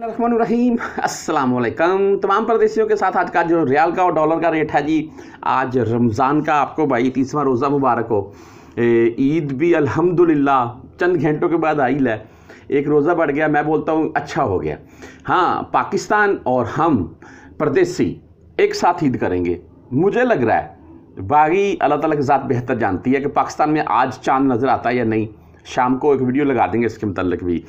रहीम अस्सलाम वालेकुम तमाम प्रदेशियों के साथ आज का जो रियाल का और डॉलर का रेट है जी आज रमज़ान का आपको भाई तीसवा रोज़ा मुबारक हो ईद भी अल्हम्दुलिल्लाह चंद घंटों के बाद आई है एक रोज़ा बढ़ गया मैं बोलता हूँ अच्छा हो गया हाँ पाकिस्तान और हम प्रदेशी एक साथ ईद करेंगे मुझे लग रहा है बागी अल्लाह तला की साथ बेहतर जानती है कि पाकिस्तान में आज चांद नज़र आता है या नहीं शाम को एक वीडियो लगा देंगे इसके मतलब भी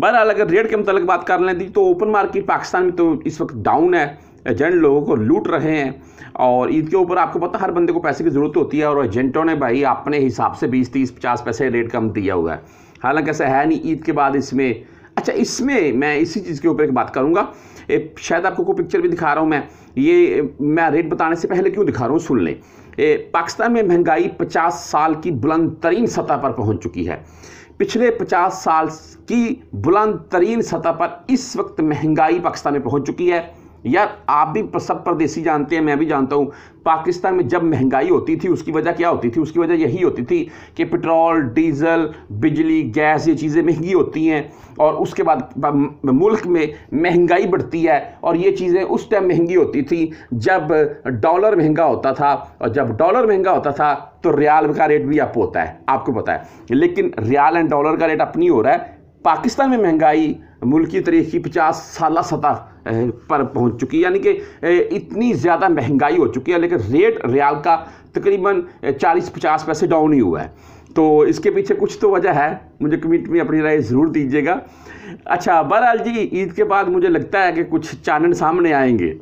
बहरहाल अगर रेट के मतलब बात कर लें तो ओपन मार्केट पाकिस्तान में तो इस वक्त डाउन है एजेंट लोगों को लूट रहे हैं और ईद के ऊपर आपको पता हर बंदे को पैसे की ज़रूरत होती है और एजेंटों ने भाई अपने हिसाब से बीस तीस पचास पैसे रेट कम दिया हुआ है हालांकि ऐसा है नहीं ईद के बाद इसमें अच्छा इसमें मैं इसी चीज़ के ऊपर एक बात करूँगा शायद आपको को पिक्चर भी दिखा रहा हूँ मैं ये मैं रेट बताने से पहले क्यों दिखा रहा हूँ सुन लें पाकिस्तान में महंगाई 50 साल की बुलंद तरीन सतह पर पहुँच चुकी है पिछले 50 साल की बुलंद तरीन सतह पर इस वक्त महंगाई पाकिस्तान में पहुँच चुकी है यार आप भी सब परदेसी जानते हैं मैं भी जानता हूँ पाकिस्तान में जब महंगाई होती थी उसकी वजह क्या होती थी उसकी वजह यही होती थी कि पेट्रोल डीजल बिजली गैस ये चीज़ें महंगी होती हैं और उसके बाद मुल्क में महंगाई बढ़ती है और ये चीज़ें उस टाइम महंगी होती थी जब डॉलर महंगा होता था और जब डॉलर महंगा होता था तो रियाल का रेट भी अप होता है आपको पता है लेकिन रियाल एंड डॉलर का रेट अप नहीं हो रहा है पाकिस्तान में महंगाई मुल्की तरीक़ की पचास साल सतह पर पहुंच चुकी है यानी कि इतनी ज़्यादा महंगाई हो चुकी है लेकिन रेट रियाल का तकरीबन 40-50 पैसे डाउन ही हुआ है तो इसके पीछे कुछ तो वजह है मुझे कमेंट में अपनी राय ज़रूर दीजिएगा अच्छा बहरहाल जी ईद के बाद मुझे लगता है कि कुछ चानन सामने आएंगे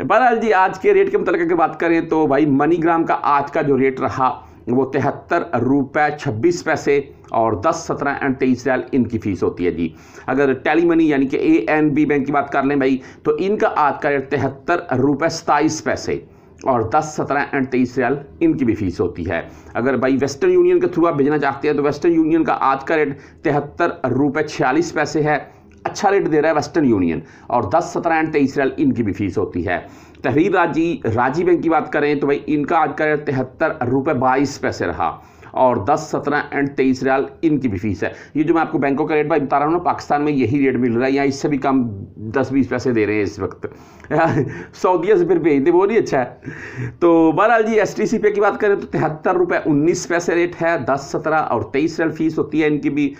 बहरहाल जी आज के रेट के मतलब अगर बात करें तो भाई मनी ग्राम का आज का जो रेट रहा वो तिहत्तर रुपये छब्बीस पैसे और दस सत्रह एंड तेईस रियाल इनकी फ़ीस होती है जी अगर टेली मनी यानी कि ए एन बी बैंक की बात कर लें भाई तो इनका आज का रेट तिहत्तर रुपये सताईस पैसे और 10, सत्रह एंड तेईस रियाल इनकी भी फीस होती है अगर भाई वेस्टर्न यूनियन के थ्रू आप भेजना चाहते हैं तो वेस्टर्न यूनियन का आज का रेट तिहत्तर रुपये छियालीस पैसे है अच्छा रेट दे रहा है वेस्टर्न यूनियन और 10, सत्रह एंड तेईस रैल इनकी भी फीस होती है तहरीर राजी राजी बैंक की बात करें तो भाई इनका आज का रेट तिहत्तर रुपये बाईस पैसे रहा और दस सत्रह एंड तेईस रियाल इनकी भी फीस है ये जो मैं आपको बैंकों का रेट भाई बता रहा हूँ ना पाकिस्तान में यही रेट मिल रहा है या इससे भी कम दस बीस पैसे दे रहे हैं इस वक्त सऊदिया से फिर भेज दे वो नहीं अच्छा है तो बहरहाल जी एस टी सी पे की बात करें तो तिहत्तर रुपये उन्नीस पैसे रेट है दस सत्रह और तेईस रियाल फीस होती है इनकी भी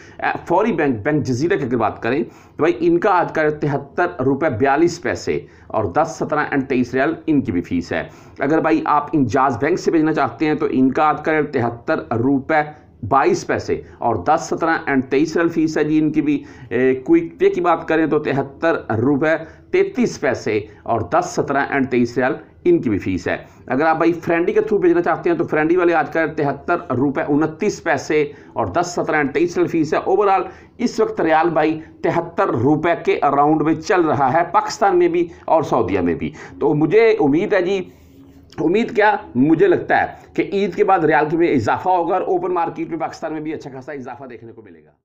फौरी बैंक बैंक जजीरा की अगर बात करें तो भाई इनका आज का तिहत्तर रुपये बयालीस पैसे और दस सत्रह एंड तेईस रियाल इनकी भी फीस है अगर भाई आप इंजाज बैंक से भेजना चाहते हैं तो इनका आज का रेट तिहत्तर रुपये बाईस पैसे और दस सत्रह एंड तेईस फीस है जी इनकी भी क्विक पे की बात करें तो तिहत्तर रुपये तैतीस पैसे और दस सत्रह एंड तेईस रन इनकी भी फीस है अगर आप भाई फ्रेंडी के थ्रू भेजना चाहते हैं तो फ्रेंडी वाले आज का तिहत्तर रुपये उनतीस पैसे और दस सत्रह एंड तेईस रन फीस है ओवरऑल इस वक्त रियाल भाई तिहत्तर रुपये के अराउंड में चल रहा है पाकिस्तान में भी और सऊदीया में भी तो मुझे उम्मीद है जी उम्मीद क्या मुझे लगता है कि ईद के बाद रियाल में इजाफा होगा और ओपन मार्केट में पाकिस्तान में भी अच्छा खासा इजाफा देखने को मिलेगा